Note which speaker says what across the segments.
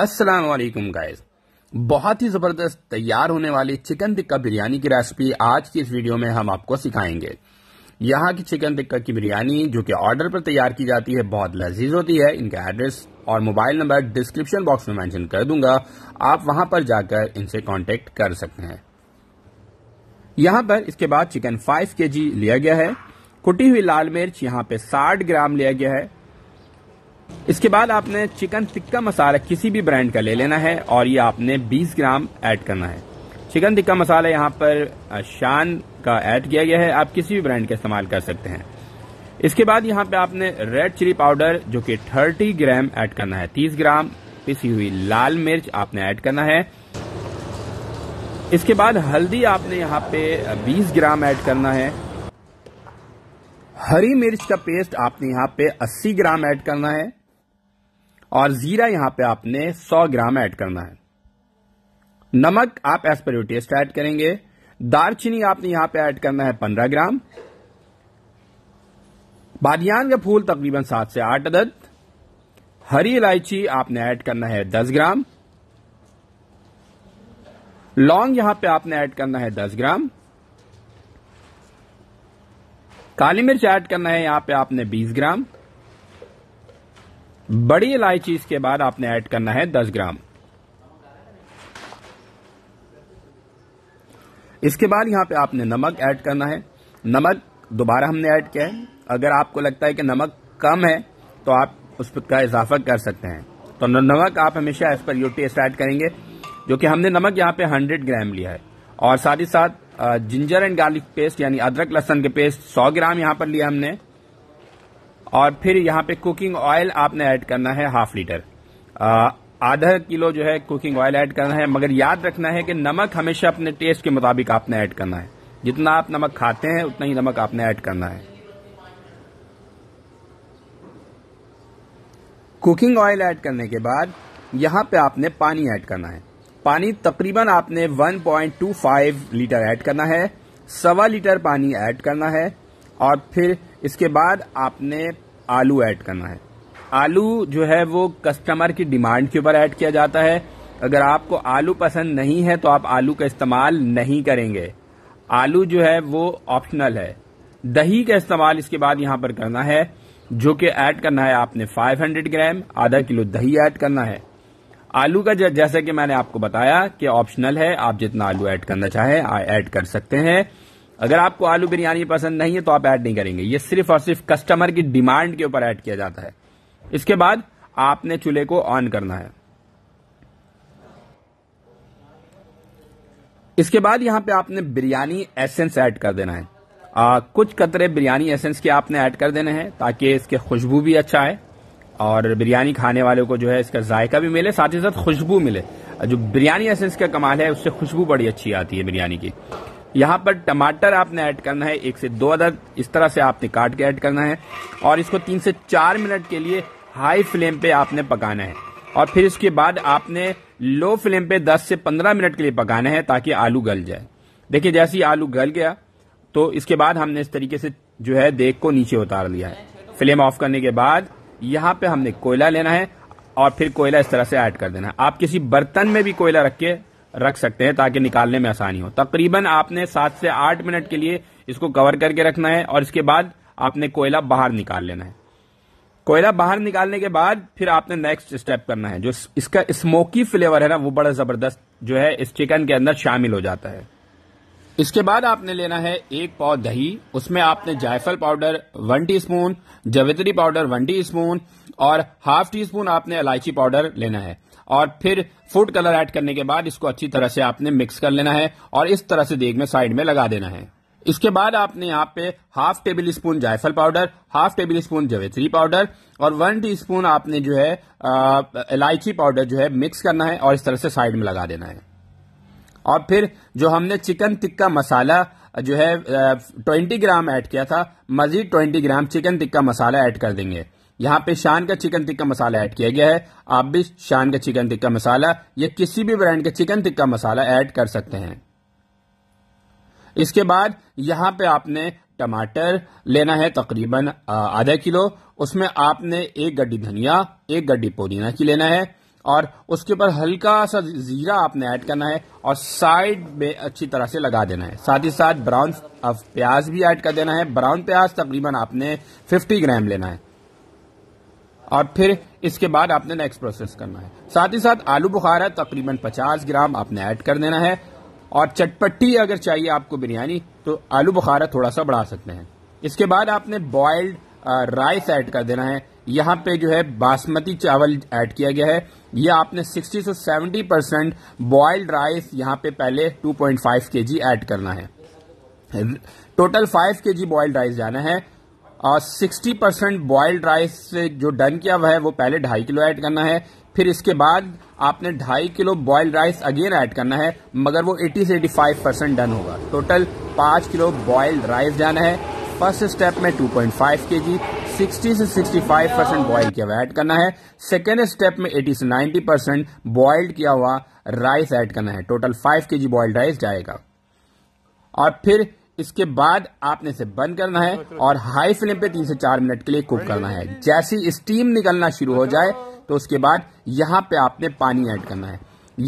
Speaker 1: अस्सलाम वालेकुम गाइस बहुत ही ज़बरदस्त तैयार होने वाली चिकन टिक्का बिरयानी की रेसिपी आज की इस वीडियो में हम आपको सिखाएंगे यहाँ की चिकन टिक्का की बिरयानी जो कि ऑर्डर पर तैयार की जाती है बहुत लजीज होती है इनका एड्रेस और मोबाइल नंबर डिस्क्रिप्शन बॉक्स में मेंशन कर दूंगा आप वहां पर जाकर इनसे कॉन्टेक्ट कर सकते हैं यहाँ पर इसके बाद चिकन फाइव के लिया गया है कुटी हुई लाल मिर्च यहाँ पे साठ ग्राम लिया गया है इसके बाद आपने चिकन टिक्का मसाला किसी भी ब्रांड का ले लेना है और ये आपने 20 ग्राम ऐड करना है चिकन टिक्का मसाला यहाँ पर शान का ऐड किया गया है आप किसी भी ब्रांड का इस्तेमाल कर सकते हैं इसके बाद यहाँ पे आपने रेड चिली पाउडर जो कि 30 ग्राम ऐड करना है 30 ग्राम पिसी हुई लाल मिर्च आपने ऐड करना है इसके बाद हल्दी आपने यहाँ पे 20 ग्राम ऐड करना है हरी मिर्च का पेस्ट आपने यहाँ पे 80 ग्राम ऐड करना है और जीरा यहां पे आपने 100 ग्राम ऐड करना है नमक आप एस पर टेस्ट ऐड करेंगे दारचीनी आपने यहां पे ऐड करना है 15 ग्राम बादियान का फूल तकरीबन सात से आठ अदद हरी इलायची आपने ऐड करना है 10 ग्राम लौंग यहां पे आपने ऐड करना है 10 ग्राम काली मिर्च ऐड करना है यहां पे आपने 20 ग्राम बड़ी इलायची इसके बाद आपने ऐड करना है 10 ग्राम इसके बाद यहां पे आपने नमक ऐड करना है नमक दोबारा हमने ऐड किया है अगर आपको लगता है कि नमक कम है तो आप उस का इजाफा कर सकते हैं तो नमक आप हमेशा as per your taste add करेंगे जो कि हमने नमक यहाँ पे 100 ग्राम लिया है और साथ ही साथ जिंजर एंड गार्लिक पेस्ट यानी अदरक लहसन के पेस्ट 100 ग्राम यहाँ पर लिया हमने और फिर यहाँ पे कुकिंग ऑयल आपने ऐड करना है हाफ लीटर आधा किलो जो है कुकिंग ऑयल ऐड करना है मगर याद रखना है कि नमक हमेशा अपने टेस्ट के मुताबिक आपने ऐड करना है जितना आप नमक खाते हैं उतना ही नमक आपने ऐड करना है कुकिंग ऑयल ऐड करने के बाद यहाँ पे आपने पानी ऐड करना है पानी तकरीबन आपने 1.25 लीटर ऐड करना है सवा लीटर पानी ऐड करना है और फिर इसके बाद आपने आलू ऐड करना है आलू जो है वो कस्टमर की डिमांड के ऊपर ऐड किया जाता है अगर आपको आलू पसंद नहीं है तो आप आलू का इस्तेमाल नहीं करेंगे आलू जो है वो ऑप्शनल है दही का इस्तेमाल इसके बाद यहां पर करना है जो कि ऐड करना है आपने 500 ग्राम आधा किलो दही ऐड करना है आलू का जैसा कि मैंने आपको बताया कि ऑप्शनल है आप जितना आलू ऐड करना चाहें ऐड कर सकते हैं अगर आपको आलू बिरयानी पसंद नहीं है तो आप ऐड नहीं करेंगे ये सिर्फ और सिर्फ कस्टमर की डिमांड के ऊपर ऐड किया जाता है इसके बाद आपने चूल्हे को ऑन करना है इसके बाद यहां पे आपने बिरयानी एसेंस ऐड कर देना है आ, कुछ कतरे बिरयानी एसेंस के आपने ऐड कर देने हैं ताकि इसके खुशबू भी अच्छा आए और बिरयानी खाने वालों को जो है इसका जायका भी मिले साथ ही साथ खुशबू मिले जो बिरयानी एसेंस का कमाल है उससे खुशबू बड़ी अच्छी आती है बिरयानी की यहाँ पर टमाटर आपने ऐड करना है एक से दो अदद इस तरह से आपने काट के ऐड करना है और इसको तीन से चार मिनट के लिए हाई फ्लेम पे आपने पकाना है और फिर इसके बाद आपने लो फ्लेम पे 10 से 15 मिनट के लिए पकाना है ताकि आलू गल जाए देखिए जैसे ही आलू गल गया तो इसके बाद हमने इस तरीके से जो है देख को नीचे उतार लिया है फ्लेम ऑफ करने के बाद यहाँ पे हमने कोयला लेना है और फिर कोयला इस तरह से ऐड कर देना है आप किसी बर्तन में भी कोयला रख के रख सकते हैं ताकि निकालने में आसानी हो तकरीबन आपने सात से आठ मिनट के लिए इसको कवर करके रखना है और इसके बाद आपने कोयला बाहर निकाल लेना है कोयला बाहर निकालने के बाद फिर आपने नेक्स्ट स्टेप करना है जो इसका स्मोकी फ्लेवर है ना वो बड़ा जबरदस्त जो है इस चिकन के अंदर शामिल हो जाता है इसके बाद आपने लेना है एक पाव दही उसमें आपने जायफल पाउडर वन टीस्पून जवेतरी पाउडर वन टीस्पून और हाफ टी स्पून आपने इलायची पाउडर लेना है और फिर फूड कलर ऐड करने के बाद इसको अच्छी तरह से आपने मिक्स कर लेना है और इस तरह से देग में साइड में लगा देना है इसके बाद आपने यहाँ पे हाफ टेबल स्पून जायफल पाउडर हाफ टेबल स्पून जवेत्री पाउडर और वन टी स्पून आपने जो है इलायची पाउडर जो है मिक्स करना है और इस तरह से साइड में लगा देना है और फिर जो हमने चिकन टिक्का मसाला जो है ट्वेंटी ग्राम ऐड किया था मजीद twenty gram chicken tikka masala add कर देंगे यहाँ पे शान का चिकन टिक्का मसाला ऐड किया गया है आप भी शान का चिकन टिक्का मसाला या किसी भी ब्रांड का चिकन टिक्का मसाला ऐड कर सकते हैं इसके बाद यहाँ पे आपने टमाटर लेना है तकरीबन आधा किलो उसमें आपने एक गड्डी धनिया एक गड्डी पुदीना की लेना है और उसके ऊपर हल्का सा जीरा आपने ऐड करना है और साइड में अच्छी तरह से लगा देना है साथ ही साथ ब्राउन प्याज भी ऐड कर देना है ब्राउन प्याज तकरीबन आपने 50 ग्राम लेना है और फिर इसके बाद आपने नेक्स्ट प्रोसेस करना है साथ ही साथ आलू बुखारा तकरीबन 50 ग्राम आपने ऐड कर देना है और चटपटी अगर चाहिए आपको बिरयानी तो आलू बुखारा थोड़ा सा बढ़ा सकते हैं इसके बाद आपने बॉयल्ड राइस ऐड कर देना है यहाँ पे जो है बासमती चावल ऐड किया गया है यह आपने 60 से 70 परसेंट बॉयल्ड राइस यहाँ पे पहले 2.5 केजी ऐड करना है टोटल 5 केजी बॉयल्ड राइस जाना है सिक्सटी परसेंट बॉयल्ड राइस से जो डन किया हुआ है वो पहले ढाई किलो ऐड करना है फिर इसके बाद आपने ढाई kilo boiled rice again add करना है मगर वो एटी से फाइव परसेंट डन होगा टोटल पाँच किलो बॉयल्ड राइस जाना है फर्स्ट स्टेप में two point five K G sixty से फाइव परसेंट बॉयल किया हुआ ऐड करना है सेकेंड स्टेप में एटी से नाइन्टी परसेंट बॉयल्ड किया हुआ राइस ऐड करना है टोटल फाइव के जी बॉयल्ड राइस जाएगा और फिर इसके बाद आपने इसे बंद करना है और हाई फ्लेम पे तीन से चार मिनट के लिए कुक करना है जैसी स्टीम निकलना शुरू हो जाए तो उसके बाद यहाँ पे आपने पानी ऐड करना है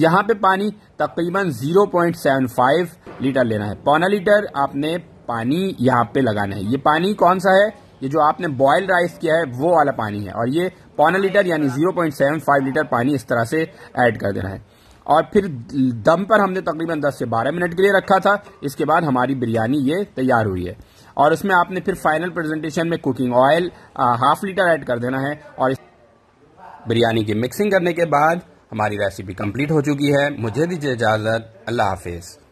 Speaker 1: यहाँ पे पानी तकरीबन 0.75 लीटर लेना है पौना लीटर आपने पानी यहाँ पे लगाना है ये पानी कौन सा है ये जो आपने बॉयल राइस किया है वो वाला पानी है और ये पौना लीटर यानी 0.75 लीटर पानी इस तरह से ऐड कर देना है और फिर दम पर हमने तकरीबन 10 से 12 मिनट के लिए रखा था इसके बाद हमारी बिरयानी ये तैयार हुई है और उसमें आपने फिर फाइनल प्रेजेंटेशन में cooking oil half litre add कर देना है और बिरयानी की मिक्सिंग करने के बाद हमारी रेसिपी कंप्लीट हो चुकी है मुझे दीजिए इजाज़त अल्लाह हाफिज़